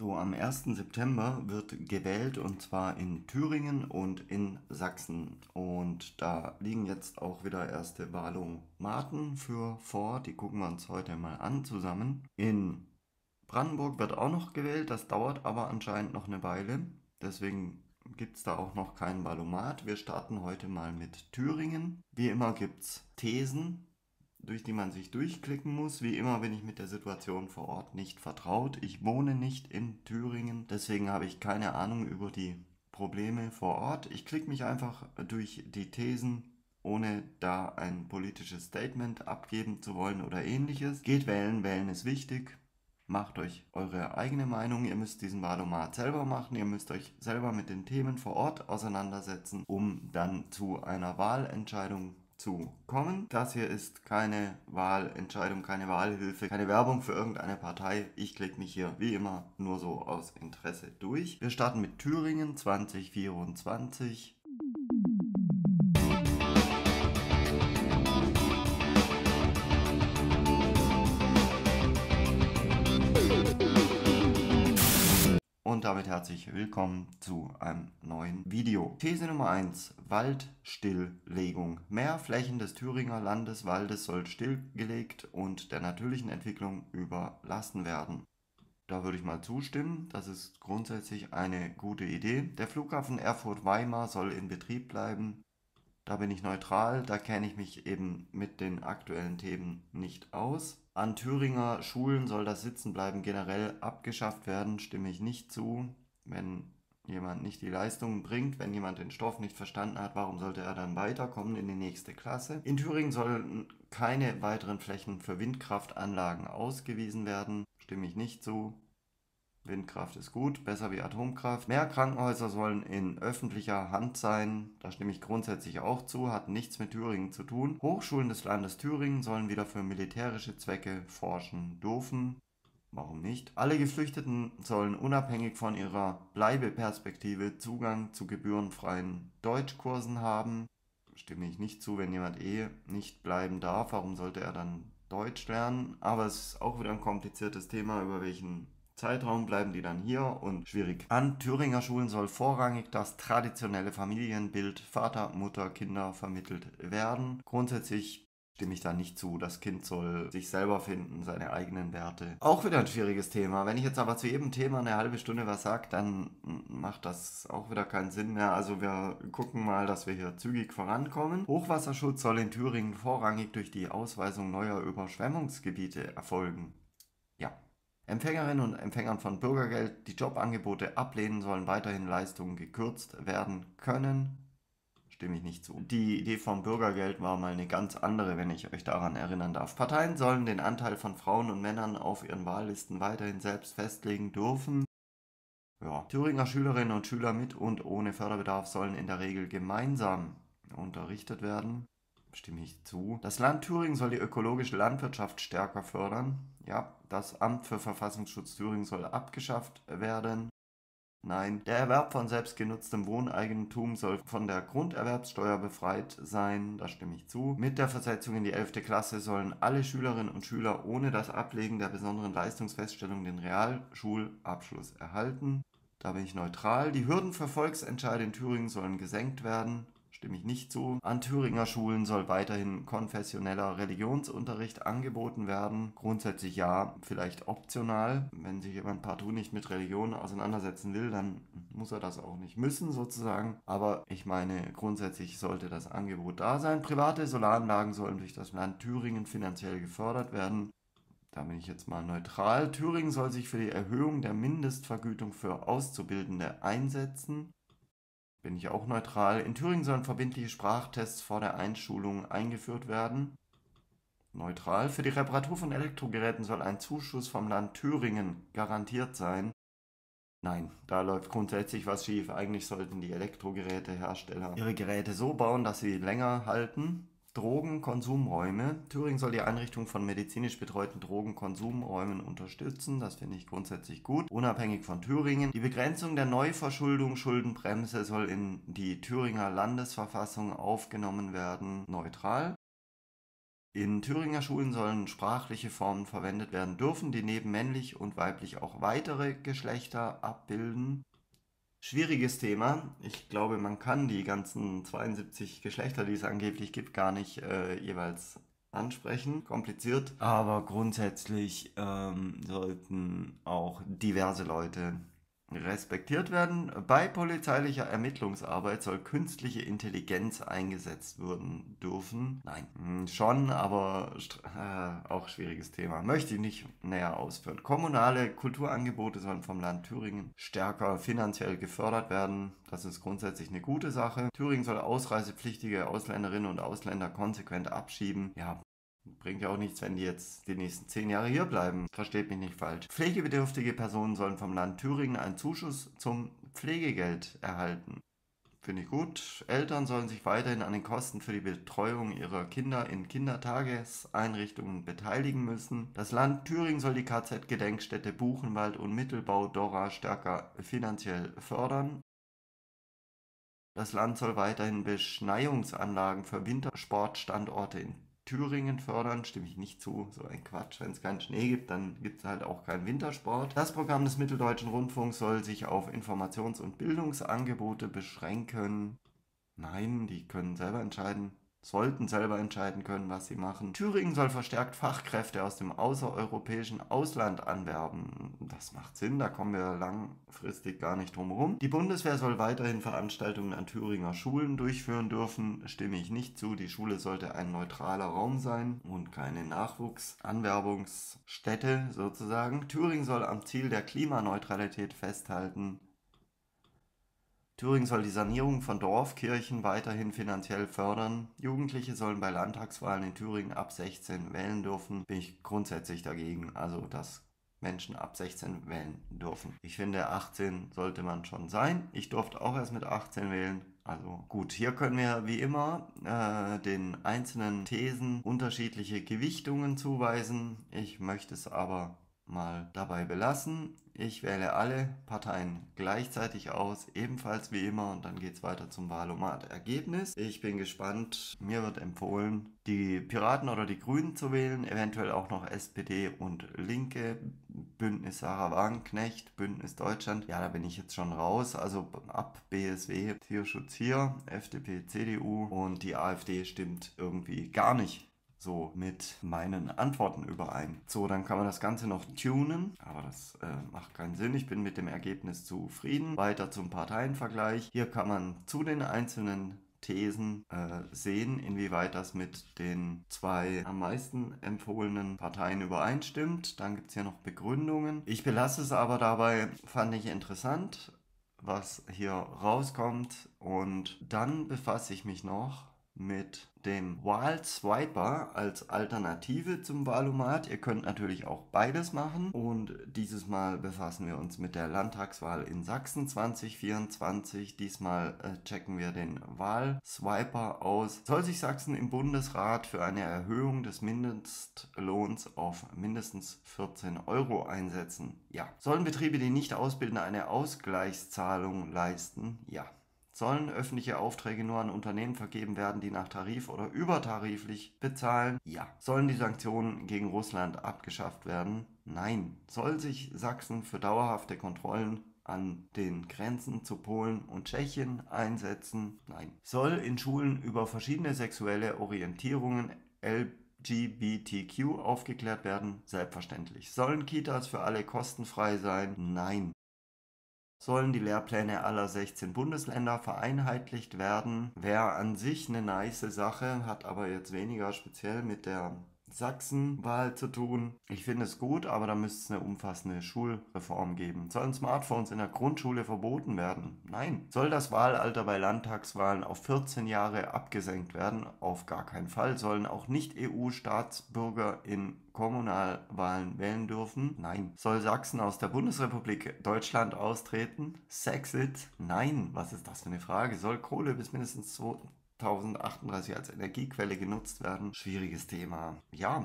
So, am 1. September wird gewählt und zwar in Thüringen und in Sachsen. Und da liegen jetzt auch wieder erste Wahlomaten für vor. Die gucken wir uns heute mal an zusammen. In Brandenburg wird auch noch gewählt, das dauert aber anscheinend noch eine Weile. Deswegen gibt es da auch noch keinen Wahlomat. Wir starten heute mal mit Thüringen. Wie immer gibt es Thesen durch die man sich durchklicken muss. Wie immer bin ich mit der Situation vor Ort nicht vertraut. Ich wohne nicht in Thüringen, deswegen habe ich keine Ahnung über die Probleme vor Ort. Ich klicke mich einfach durch die Thesen, ohne da ein politisches Statement abgeben zu wollen oder ähnliches. Geht wählen, wählen ist wichtig. Macht euch eure eigene Meinung. Ihr müsst diesen Wahlomat selber machen. Ihr müsst euch selber mit den Themen vor Ort auseinandersetzen, um dann zu einer Wahlentscheidung zu zu kommen. Das hier ist keine Wahlentscheidung, keine Wahlhilfe, keine Werbung für irgendeine Partei. Ich klicke mich hier wie immer nur so aus Interesse durch. Wir starten mit Thüringen 2024. Und damit herzlich willkommen zu einem neuen Video. These Nummer 1. Waldstilllegung. Mehr Flächen des Thüringer Landeswaldes soll stillgelegt und der natürlichen Entwicklung überlassen werden. Da würde ich mal zustimmen. Das ist grundsätzlich eine gute Idee. Der Flughafen Erfurt-Weimar soll in Betrieb bleiben. Da bin ich neutral, da kenne ich mich eben mit den aktuellen Themen nicht aus. An Thüringer Schulen soll das Sitzenbleiben generell abgeschafft werden, stimme ich nicht zu. Wenn jemand nicht die Leistungen bringt, wenn jemand den Stoff nicht verstanden hat, warum sollte er dann weiterkommen in die nächste Klasse? In Thüringen sollen keine weiteren Flächen für Windkraftanlagen ausgewiesen werden, stimme ich nicht zu. Windkraft ist gut, besser wie Atomkraft. Mehr Krankenhäuser sollen in öffentlicher Hand sein. Da stimme ich grundsätzlich auch zu, hat nichts mit Thüringen zu tun. Hochschulen des Landes Thüringen sollen wieder für militärische Zwecke forschen dürfen. Warum nicht? Alle Geflüchteten sollen unabhängig von ihrer Bleibeperspektive Zugang zu gebührenfreien Deutschkursen haben. Stimme ich nicht zu, wenn jemand eh nicht bleiben darf, warum sollte er dann Deutsch lernen? Aber es ist auch wieder ein kompliziertes Thema, über welchen Zeitraum bleiben die dann hier und schwierig. An Thüringer Schulen soll vorrangig das traditionelle Familienbild Vater, Mutter, Kinder vermittelt werden. Grundsätzlich stimme ich da nicht zu. Das Kind soll sich selber finden, seine eigenen Werte. Auch wieder ein schwieriges Thema. Wenn ich jetzt aber zu jedem Thema eine halbe Stunde was sage, dann macht das auch wieder keinen Sinn mehr. Also wir gucken mal, dass wir hier zügig vorankommen. Hochwasserschutz soll in Thüringen vorrangig durch die Ausweisung neuer Überschwemmungsgebiete erfolgen. Empfängerinnen und Empfängern von Bürgergeld, die Jobangebote ablehnen, sollen weiterhin Leistungen gekürzt werden können. Stimme ich nicht zu. Die Idee vom Bürgergeld war mal eine ganz andere, wenn ich euch daran erinnern darf. Parteien sollen den Anteil von Frauen und Männern auf ihren Wahllisten weiterhin selbst festlegen dürfen. Ja. Thüringer Schülerinnen und Schüler mit und ohne Förderbedarf sollen in der Regel gemeinsam unterrichtet werden stimme ich zu. Das Land Thüringen soll die ökologische Landwirtschaft stärker fördern. Ja, das Amt für Verfassungsschutz Thüringen soll abgeschafft werden. Nein, der Erwerb von selbstgenutztem Wohneigentum soll von der Grunderwerbssteuer befreit sein, da stimme ich zu. Mit der Versetzung in die 11. Klasse sollen alle Schülerinnen und Schüler ohne das Ablegen der besonderen Leistungsfeststellung den Realschulabschluss erhalten. Da bin ich neutral. Die Hürden für Volksentscheide in Thüringen sollen gesenkt werden stimme ich nicht zu. An Thüringer Schulen soll weiterhin konfessioneller Religionsunterricht angeboten werden. Grundsätzlich ja, vielleicht optional. Wenn sich jemand partout nicht mit Religion auseinandersetzen will, dann muss er das auch nicht müssen sozusagen. Aber ich meine, grundsätzlich sollte das Angebot da sein. Private Solaranlagen sollen durch das Land Thüringen finanziell gefördert werden da bin ich jetzt mal neutral. Thüringen soll sich für die Erhöhung der Mindestvergütung für Auszubildende einsetzen bin ich auch neutral. In Thüringen sollen verbindliche Sprachtests vor der Einschulung eingeführt werden. Neutral. Für die Reparatur von Elektrogeräten soll ein Zuschuss vom Land Thüringen garantiert sein. Nein, da läuft grundsätzlich was schief. Eigentlich sollten die Elektrogerätehersteller ihre Geräte so bauen, dass sie länger halten. Drogenkonsumräume. Thüringen soll die Einrichtung von medizinisch betreuten Drogenkonsumräumen unterstützen. Das finde ich grundsätzlich gut. Unabhängig von Thüringen. Die Begrenzung der Neuverschuldung, Schuldenbremse soll in die Thüringer Landesverfassung aufgenommen werden. Neutral. In Thüringer Schulen sollen sprachliche Formen verwendet werden dürfen, die neben männlich und weiblich auch weitere Geschlechter abbilden. Schwieriges Thema. Ich glaube, man kann die ganzen 72 Geschlechter, die es angeblich gibt, gar nicht äh, jeweils ansprechen. Kompliziert. Aber grundsätzlich ähm, sollten auch diverse Leute respektiert werden. Bei polizeilicher Ermittlungsarbeit soll künstliche Intelligenz eingesetzt werden dürfen. Nein, hm, schon, aber äh, auch schwieriges Thema. Möchte ich nicht näher ausführen. Kommunale Kulturangebote sollen vom Land Thüringen stärker finanziell gefördert werden. Das ist grundsätzlich eine gute Sache. Thüringen soll ausreisepflichtige Ausländerinnen und Ausländer konsequent abschieben. Ja, Bringt ja auch nichts, wenn die jetzt die nächsten zehn Jahre hier bleiben. Versteht mich nicht falsch. Pflegebedürftige Personen sollen vom Land Thüringen einen Zuschuss zum Pflegegeld erhalten. Finde ich gut. Eltern sollen sich weiterhin an den Kosten für die Betreuung ihrer Kinder in Kindertageseinrichtungen beteiligen müssen. Das Land Thüringen soll die KZ-Gedenkstätte Buchenwald und Mittelbau Dora stärker finanziell fördern. Das Land soll weiterhin Beschneiungsanlagen für Wintersportstandorte in Thüringen fördern, stimme ich nicht zu. So ein Quatsch. Wenn es keinen Schnee gibt, dann gibt es halt auch keinen Wintersport. Das Programm des Mitteldeutschen Rundfunks soll sich auf Informations- und Bildungsangebote beschränken. Nein, die können selber entscheiden, sollten selber entscheiden können, was sie machen. Thüringen soll verstärkt Fachkräfte aus dem außereuropäischen Ausland anwerben. Das macht Sinn, da kommen wir langfristig gar nicht drum herum. Die Bundeswehr soll weiterhin Veranstaltungen an Thüringer Schulen durchführen dürfen. Stimme ich nicht zu, die Schule sollte ein neutraler Raum sein und keine Nachwuchsanwerbungsstätte sozusagen. Thüringen soll am Ziel der Klimaneutralität festhalten Thüringen soll die Sanierung von Dorfkirchen weiterhin finanziell fördern. Jugendliche sollen bei Landtagswahlen in Thüringen ab 16 wählen dürfen. Bin ich grundsätzlich dagegen. Also, dass Menschen ab 16 wählen dürfen. Ich finde, 18 sollte man schon sein. Ich durfte auch erst mit 18 wählen. Also gut, hier können wir wie immer äh, den einzelnen Thesen unterschiedliche Gewichtungen zuweisen. Ich möchte es aber mal dabei belassen. Ich wähle alle Parteien gleichzeitig aus, ebenfalls wie immer, und dann geht es weiter zum Wahlomat-Ergebnis. Ich bin gespannt. Mir wird empfohlen, die Piraten oder die Grünen zu wählen, eventuell auch noch SPD und Linke, Bündnis Sarah Wagenknecht, Bündnis Deutschland. Ja, da bin ich jetzt schon raus. Also ab BSW, Tierschutz hier, FDP, CDU und die AfD stimmt irgendwie gar nicht so mit meinen Antworten überein. So, dann kann man das Ganze noch tunen, aber das äh, macht keinen Sinn. Ich bin mit dem Ergebnis zufrieden. Weiter zum Parteienvergleich. Hier kann man zu den einzelnen Thesen äh, sehen, inwieweit das mit den zwei am meisten empfohlenen Parteien übereinstimmt. Dann gibt es hier noch Begründungen. Ich belasse es aber dabei, fand ich interessant, was hier rauskommt. Und dann befasse ich mich noch mit dem Wahlswiper als Alternative zum Wahlomat. Ihr könnt natürlich auch beides machen und dieses Mal befassen wir uns mit der Landtagswahl in Sachsen 2024. Diesmal äh, checken wir den Wahlswiper aus. Soll sich Sachsen im Bundesrat für eine Erhöhung des Mindestlohns auf mindestens 14 Euro einsetzen? Ja. Sollen Betriebe, die nicht ausbilden, eine Ausgleichszahlung leisten? Ja. Sollen öffentliche Aufträge nur an Unternehmen vergeben werden, die nach Tarif oder übertariflich bezahlen? Ja. Sollen die Sanktionen gegen Russland abgeschafft werden? Nein. Soll sich Sachsen für dauerhafte Kontrollen an den Grenzen zu Polen und Tschechien einsetzen? Nein. Soll in Schulen über verschiedene sexuelle Orientierungen LGBTQ aufgeklärt werden? Selbstverständlich. Sollen Kitas für alle kostenfrei sein? Nein sollen die Lehrpläne aller 16 Bundesländer vereinheitlicht werden. Wäre an sich eine nice Sache, hat aber jetzt weniger speziell mit der Sachsenwahl zu tun. Ich finde es gut, aber da müsste es eine umfassende Schulreform geben. Sollen Smartphones in der Grundschule verboten werden? Nein. Soll das Wahlalter bei Landtagswahlen auf 14 Jahre abgesenkt werden? Auf gar keinen Fall. Sollen auch nicht EU-Staatsbürger in Kommunalwahlen wählen dürfen? Nein. Soll Sachsen aus der Bundesrepublik Deutschland austreten? Sexit? Nein. Was ist das für eine Frage? Soll Kohle bis mindestens 1038 als Energiequelle genutzt werden. Schwieriges Thema. Ja.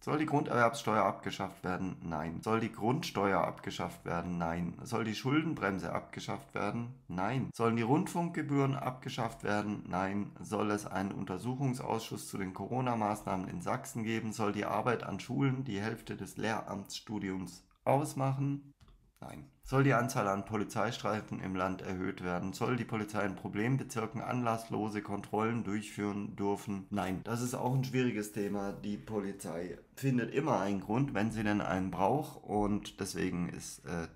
Soll die Grunderwerbssteuer abgeschafft werden? Nein. Soll die Grundsteuer abgeschafft werden? Nein. Soll die Schuldenbremse abgeschafft werden? Nein. Sollen die Rundfunkgebühren abgeschafft werden? Nein. Soll es einen Untersuchungsausschuss zu den Corona-Maßnahmen in Sachsen geben? Soll die Arbeit an Schulen die Hälfte des Lehramtsstudiums ausmachen? Nein. Soll die Anzahl an Polizeistreifen im Land erhöht werden? Soll die Polizei in Problembezirken anlasslose Kontrollen durchführen dürfen? Nein. Das ist auch ein schwieriges Thema. Die Polizei findet immer einen Grund, wenn sie denn einen braucht. Und deswegen ist äh,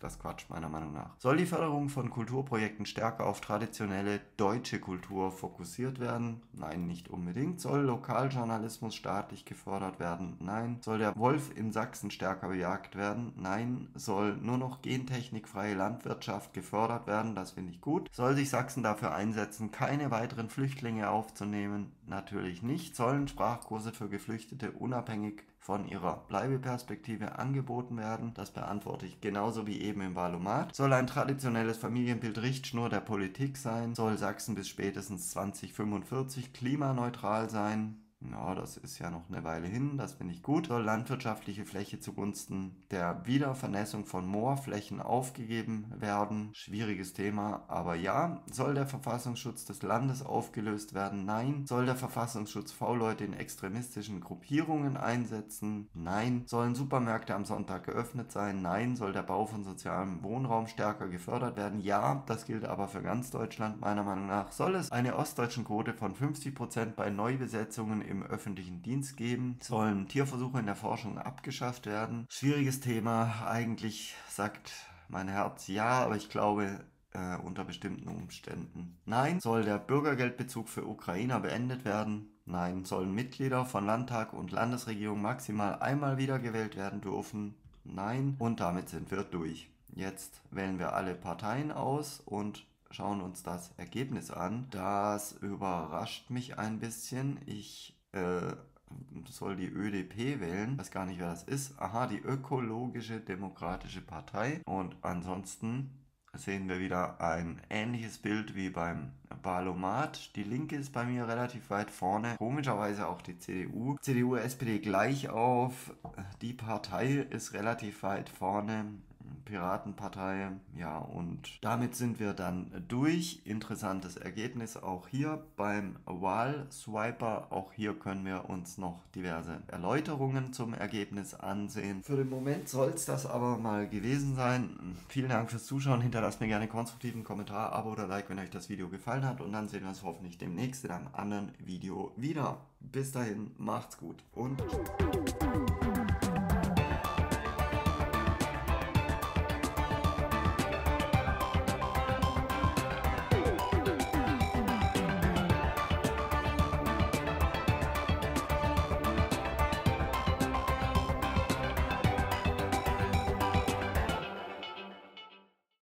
das Quatsch meiner Meinung nach. Soll die Förderung von Kulturprojekten stärker auf traditionelle deutsche Kultur fokussiert werden? Nein, nicht unbedingt. Soll Lokaljournalismus staatlich gefördert werden? Nein. Soll der Wolf in Sachsen stärker bejagt werden? Nein. Soll nur noch gentechnikfreie Landwirtschaft gefördert werden? Das finde ich gut. Soll sich Sachsen dafür einsetzen, keine weiteren Flüchtlinge aufzunehmen? Natürlich nicht. Sollen Sprachkurse für Geflüchtete unabhängig von ihrer Bleibeperspektive angeboten werden. Das beantworte ich genauso wie eben im Wahlomat. Soll ein traditionelles Familienbild Richtschnur der Politik sein? Soll Sachsen bis spätestens 2045 klimaneutral sein? Ja, das ist ja noch eine Weile hin, das finde ich gut. Soll landwirtschaftliche Fläche zugunsten der Wiedervernässung von Moorflächen aufgegeben werden? Schwieriges Thema, aber ja. Soll der Verfassungsschutz des Landes aufgelöst werden? Nein. Soll der Verfassungsschutz V-Leute in extremistischen Gruppierungen einsetzen? Nein. Sollen Supermärkte am Sonntag geöffnet sein? Nein. Soll der Bau von sozialem Wohnraum stärker gefördert werden? Ja. Das gilt aber für ganz Deutschland meiner Meinung nach. Soll es eine ostdeutschen Quote von 50% Prozent bei Neubesetzungen im öffentlichen Dienst geben. Sollen Tierversuche in der Forschung abgeschafft werden? Schwieriges Thema. Eigentlich sagt mein Herz ja, aber ich glaube, äh, unter bestimmten Umständen. Nein, soll der Bürgergeldbezug für Ukrainer beendet werden? Nein, sollen Mitglieder von Landtag und Landesregierung maximal einmal wiedergewählt werden dürfen? Nein, und damit sind wir durch. Jetzt wählen wir alle Parteien aus und schauen uns das Ergebnis an. Das überrascht mich ein bisschen. Ich äh, soll die ÖDP wählen. Weiß gar nicht, wer das ist. Aha, die Ökologische Demokratische Partei. Und ansonsten sehen wir wieder ein ähnliches Bild wie beim Balomat. Die Linke ist bei mir relativ weit vorne. Komischerweise auch die CDU. CDU, SPD gleich auf. Die Partei ist relativ weit vorne. Piratenpartei. Ja, und damit sind wir dann durch. Interessantes Ergebnis auch hier beim Wahlswiper. Auch hier können wir uns noch diverse Erläuterungen zum Ergebnis ansehen. Für den Moment soll es das aber mal gewesen sein. Vielen Dank fürs Zuschauen. Hinterlasst mir gerne konstruktiven Kommentar, Abo oder Like, wenn euch das Video gefallen hat. Und dann sehen wir uns hoffentlich demnächst in einem anderen Video wieder. Bis dahin, macht's gut und...